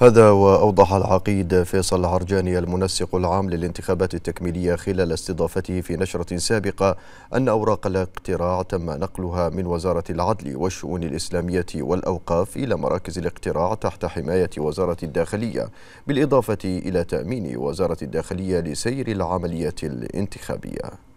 هذا وأوضح العقيد فيصل العرجاني المنسق العام للانتخابات التكميلية خلال استضافته في نشرة سابقة أن أوراق الاقتراع تم نقلها من وزارة العدل والشؤون الإسلامية والأوقاف إلى مراكز الاقتراع تحت حماية وزارة الداخلية بالإضافة إلى تأمين وزارة الداخلية لسير العملية الانتخابية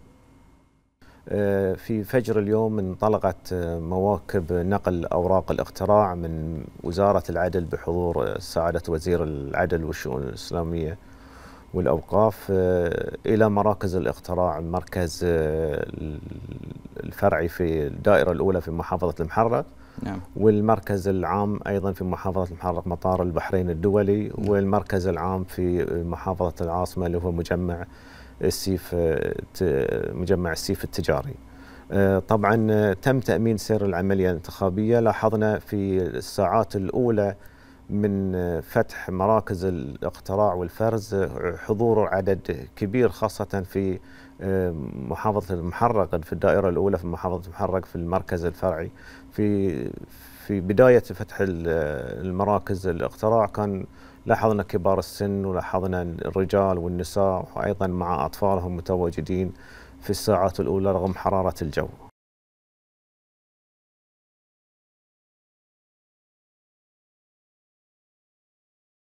آه، في فجر اليوم انطلقت آه، مواكب نقل أوراق الاقتراع من وزارة العدل بحضور آه، سعادة وزير العدل والشؤون الإسلامية والأوقاف إلى مراكز الاقتراع مركز الفرعي في الدائرة الأولى في محافظة المحرة نعم. والمركز العام أيضا في محافظة المحرة مطار البحرين الدولي نعم. والمركز العام في محافظة العاصمة اللي هو مجمع السيف آه، مجمع السيف التجاري آه، طبعا آه، تم تامين سير العمليه الانتخابيه لاحظنا في الساعات الاولى من فتح مراكز الاقتراع والفرز حضور عدد كبير خاصه في محافظه المحرق في الدائره الاولى في محافظه المحرق في المركز الفرعي في في بدايه فتح المراكز الاقتراع كان لاحظنا كبار السن ولاحظنا الرجال والنساء وأيضا مع أطفالهم متواجدين في الساعات الأولى رغم حرارة الجو